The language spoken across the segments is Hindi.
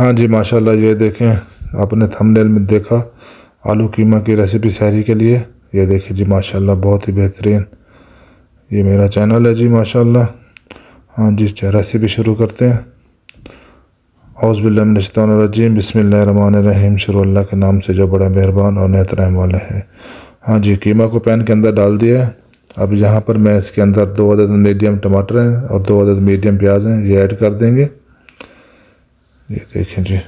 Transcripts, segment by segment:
हाँ जी माशाल्लाह ये देखें आपने थंबनेल में देखा आलू कीमा की रेसिपी सहरी के लिए ये देखिए जी माशाल्लाह बहुत ही बेहतरीन ये मेरा चैनल है जी माशाल्लाह हाँ जी रेसिपी शुरू करते हैं हौसबिल्लाजीम बिसमीम शुरू अल्लाह के नाम से जो बड़ा मेहरबान और नहत वाले हैं हाँ जी कीमा को पैन के अंदर डाल दिया है अब यहाँ पर मैं इसके अंदर दो अदद मीडियम टमाटर हैं और दो अदद मीडियम प्याज हैं ये ऐड कर देंगे ये देखें जी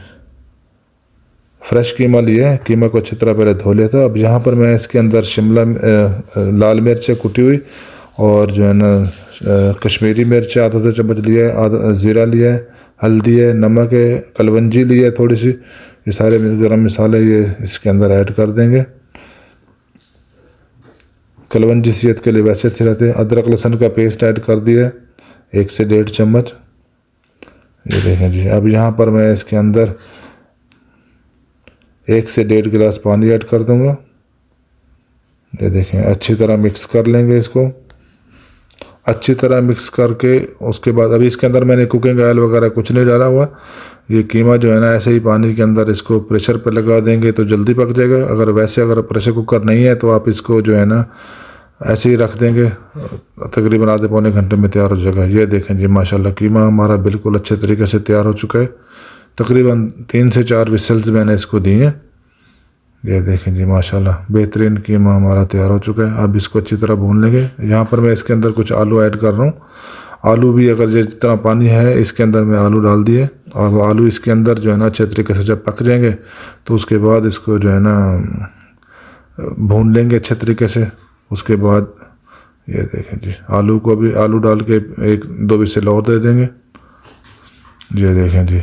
फ्रेश कीमा लिया है कीमा को अच्छी तरह पहले धो लिया था अब यहाँ पर मैं इसके अंदर शिमला लाल मिर्चें कुटी हुई और जो है ना कश्मीरी मिर्च आधा आधा चम्मच लिया है आधा ज़ीरा लिया है हल्दी है नमक है कलवंजी ली है थोड़ी सी ये सारे गर्म मिसाले ये इसके अंदर ऐड कर देंगे कलवंजी सेहत के लिए वैसे अच्छे रहते हैं अदरक लहसुन का पेस्ट ऐड कर दिया एक से डेढ़ चम्मच ये देखें जी अब यहाँ पर मैं इसके अंदर एक से डेढ़ गिलास पानी ऐड कर दूँगा ये देखें अच्छी तरह मिक्स कर लेंगे इसको अच्छी तरह मिक्स करके उसके बाद अभी इसके अंदर मैंने कुकिंग ऑयल वगैरह कुछ नहीं डाला हुआ ये कीमा जो है ना ऐसे ही पानी के अंदर इसको प्रेशर पर लगा देंगे तो जल्दी पक जाएगा अगर वैसे अगर प्रेशर कुकर नहीं है तो आप इसको जो है ना ऐसे ही रख देंगे तकरीबन आधे पौने घंटे में तैयार हो जाएगा ये देखें जी माशाल्लाह कीमा हमारा बिल्कुल अच्छे तरीके से तैयार हो चुका है तकरीबन तीन से चार विसल्स मैंने इसको दिए हैं ये देखें जी माशाल्लाह बेहतरीन कीमा हमारा तैयार हो चुका है अब इसको अच्छी तरह भून लेंगे यहाँ पर मैं इसके अंदर कुछ आलू ऐड कर रहा हूँ आलू भी अगर जितना पानी है इसके अंदर मैं आलू डाल दिए और आलू इसके अंदर जो है ना अच्छे तरीके से जब पक जाएंगे तो उसके बाद इसको जो है ना भून लेंगे अच्छे तरीके से उसके बाद ये देखें जी आलू को भी आलू डाल के एक दो बिसे और दे देंगे ये देखें जी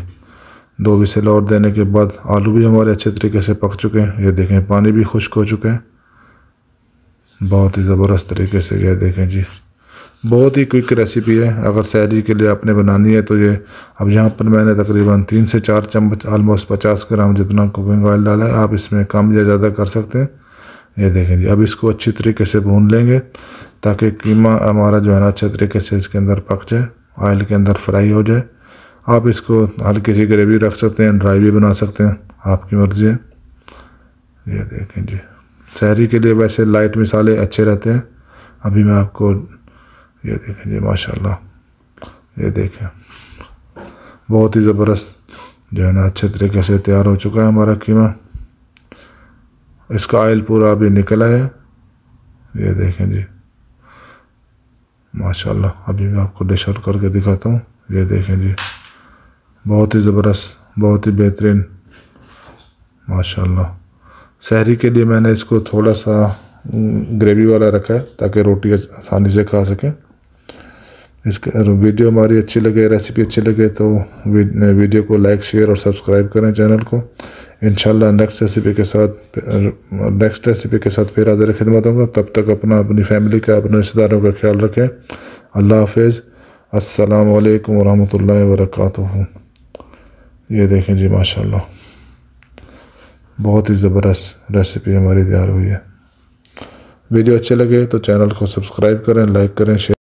दो बिसे और देने के बाद आलू भी हमारे अच्छे तरीके से पक चुके हैं ये देखें पानी भी खुश्क हो चुके हैं बहुत ही ज़बरदस्त तरीके से यह देखें जी बहुत ही क्विक रेसिपी है अगर सैरी के लिए आपने बनानी है तो ये अब यहाँ पर मैंने तकरीबन तीन से चार चम्मच आलमोस्ट पचास ग्राम जितना कुकिंग ऑयल डाला है आप इसमें कम या ज़्यादा कर सकते हैं ये देखें जी अब इसको अच्छी तरीके से भून लेंगे ताकि कीमा हमारा जो है ना अच्छे तरीके से इसके अंदर पक जाए ऑयल के अंदर फ्राई हो जाए आप इसको हल्की सी ग्रेवी रख सकते हैं ड्राई भी बना सकते हैं आपकी मर्ज़ी है ये देखें जी शहरी के लिए वैसे लाइट मिसाले अच्छे रहते हैं अभी मैं आपको ये देखें जी माशाल्लाह ये देखें बहुत ही ज़बरदस्त जो है ना अच्छे तरीके से तैयार हो चुका है हमारा कीमा इसका आयल पूरा अभी निकला है ये देखें जी माशाल्लाह अभी मैं आपको डिश आउट करके दिखाता हूँ ये देखें जी बहुत ही ज़बरदस्त बहुत ही बेहतरीन माशाल्लाह शहरी के लिए मैंने इसको थोड़ा सा ग्रेवी वाला रखा है ताकि रोटी आसानी से खा सकें इस वीडियो हमारी अच्छी लगे रेसिपी अच्छी लगे तो वीडियो को लाइक शेयर और सब्सक्राइब करें चैनल को इन नेक्स्ट रेसिपी के साथ नेक्स्ट रेसिपी के साथ फिर हाजिर खिदमत होंगे तब तक अपना अपनी फैमिली का अपने रिश्तेदारों का ख्याल रखें अल्लाह हाफिज़ अस्सलाम वालेकुम वरक ये देखें जी माशाल्लाह बहुत ही ज़बरदस्त रेसिपी हमारी तैयार हुई है वीडियो अच्छे लगे तो चैनल को सब्सक्राइब करें लाइक करें शेयर